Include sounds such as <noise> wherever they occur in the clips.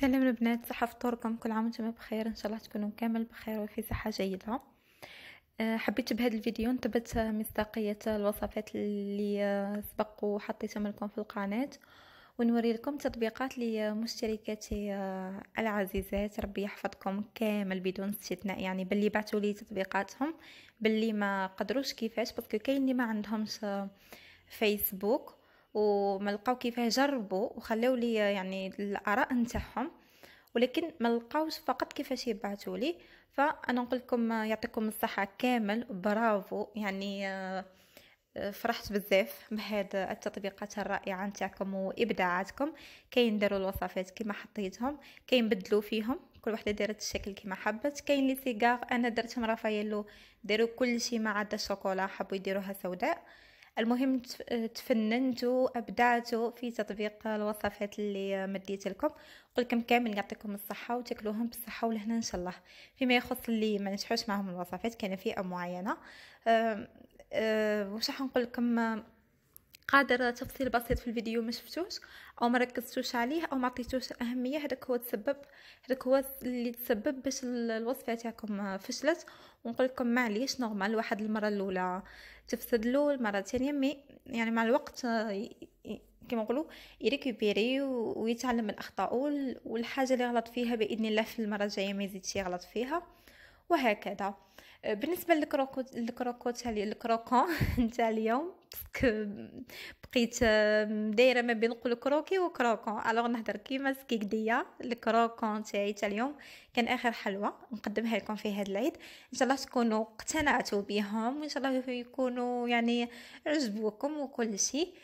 سلام البنات صحة فطوركم كل عام وانتم بخير ان شاء الله تكونوا كامل بخير وفي صحة جيدة آه، حبيت بهذا الفيديو نثبت مصداقية الوصفات اللي آه، سبق وحطيتهم لكم في القناة ونوري لكم تطبيقات لمشتركاتي آه، العزيزات ربي يحفظكم كامل بدون استثناء يعني باللي بعثوا لي تطبيقاتهم باللي ما قدروش كيفاش باسكو كاين اللي ما عندهمش فيسبوك وما لقاو كيفاه جربوا وخلاو لي يعني الاراء نتاعهم ولكن ما لقاوش فقط كيفاش يبعثوا لي فانا نقول لكم يعطيكم الصحه كامل برافو يعني آه، آه، فرحت بزاف بهاد التطبيقات الرائعه نتاعكم وابداعاتكم كاين داروا الوصفات كما حطيتهم كاين بدلوا فيهم كل وحده دارت الشكل كما حبت كاين لي سيغار انا درتهم رافايلو داروا كل شيء ما عدا الشوكولا حبوا يديروها سوداء المهم تفننتوا ابدعتوا في تطبيق الوصفات اللي مديت لكم لكم كامل يعطيكم الصحه وتاكلوهم بالصحه والهنا ان شاء الله فيما يخص اللي ما نجحوش معهم الوصفات كان فئه معينه واش راح نقول لكم قادر تفصيل بسيط في الفيديو ما شفتوش او ما ركزتوش عليه او ما عطيتوش اهميه هذاك هو تسبب هذاك هو اللي تسبب باش الوصفه تاعكم فشلت ونقول لكم معليش نورمال واحد المره الاولى تفسد له المره الثانيه مي يعني مع الوقت آه، كما نقولوا يريكوبيري ويتعلم من اخطائه والحاجه اللي غلط فيها باذن الله في المره الجايه ما يزيدش يغلط فيها وهكذا أه، بالنسبه للكروكوت الكروكوت الكروكون <laughs> نتاع اليوم بقيت دايره ما بين نقول كروكي وكروكون الوغ نهضر كيما سكيكديا الكروكون تاعي تاع اليوم كان اخر حلوى نقدمها لكم في هذا العيد ان شاء الله تكونوا اقتنعتوا بهم وان شاء الله يكونوا يعني عجبوكم وكل شيء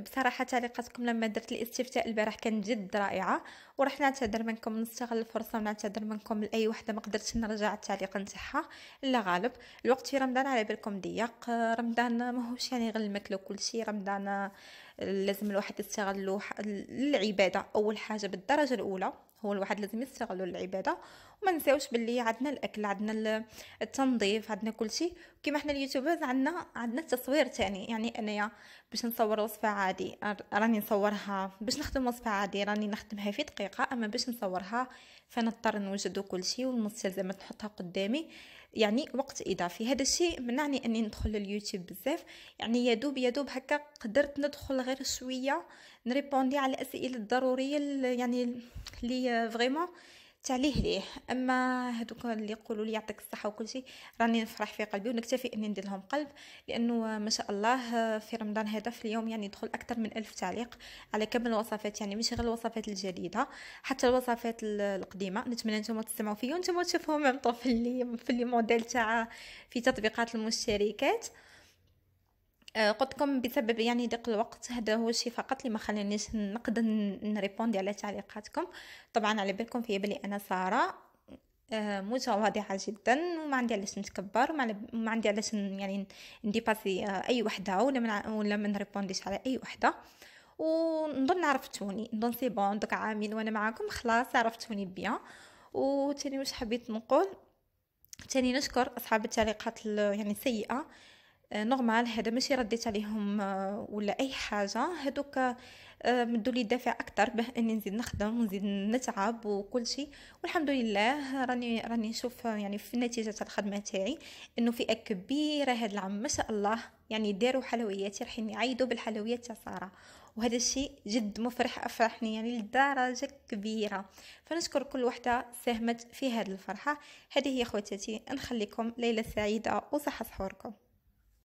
بصراحه تعليقاتكم لما درت الاستفتاء البارح كانت جد رائعه وراح نعتذر منكم نستغل الفرصه ونعتذر منكم لاي وحده ما قدرتش نرجع التعليق نتاعها الا غالب الوقت في رمضان على بالكم ضيق رمضان ماهوش يعني غير الماكله وكل شيء رمضان آه، لازم الواحد يستغلو للعباده اول حاجه بالدرجه الاولى هو الواحد لازم يستغلوا العباده وما نساوش باللي عندنا الاكل عندنا التنظيف عندنا كل شيء كيما حنا اليوتيوبرز عندنا عندنا التصوير تاني يعني انايا باش نصور وصفه عادي راني نصورها باش نخدم وصفه عادي راني نخدمها في دقيقه اما باش نصورها فنضطر نوجد كل شيء والمستلزمات نحطها قدامي يعني وقت اضافي هذا الشيء منعني اني ندخل لليوتيوب بزاف يعني يدوب يدوب هكا قدرت ندخل غير شويه نريبوندي على الاسئله الضروريه يعني اللي فريمون تعليه ليه اما هذوك اللي يقولوا لي يعطيك الصحه وكل شيء راني نفرح في قلبي ونكتفي اني ندير لهم قلب لانه ما شاء الله في رمضان هذا في اليوم يعني يدخل اكثر من ألف تعليق على كامل الوصفات يعني مش غير الوصفات الجديده حتى الوصفات القديمه نتمنى نتوما تسمعوا فيا ونتوما تشوفوهم في اللي في الموديل موديل تاع في تطبيقات المشتركات آه، قلتكم بسبب يعني ضيق الوقت هذا هو الشيء فقط اللي ما خلانيش نقدر نريبوندي على تعليقاتكم طبعا على بالكم في بالي انا ساره آه، متواضعه جدا وما عندي علاش نتكبر ما عندي علاش يعني نديباسي اي وحده ولا من ولا من ريبونديش على اي وحده ونظن عرفتوني نظن سي بون دوك عامين وانا معاكم خلاص عرفتوني بيان وتاني واش حبيت نقول تاني نشكر اصحاب التعليقات يعني السيئه نورمال آه، هذا ماشي رديت عليهم آه، ولا اي حاجه هذوك آه، مدوا لي دافع اكثر باه اني نزيد نخدم ونزيد نتعب وكل شيء والحمد لله راني راني نشوف يعني في نتيجه الخدمه تاعي انه فئه كبيره هذا العام ما شاء الله يعني داروا حلويات رايحين يعيدوا بالحلويات تاع ساره وهذا الشيء جد مفرح افرحني يعني لدرجه كبيره فنشكر كل وحده ساهمت في هذه الفرحه هذه هي خواتاتي نخليكم ليله سعيده وصحه سحوركم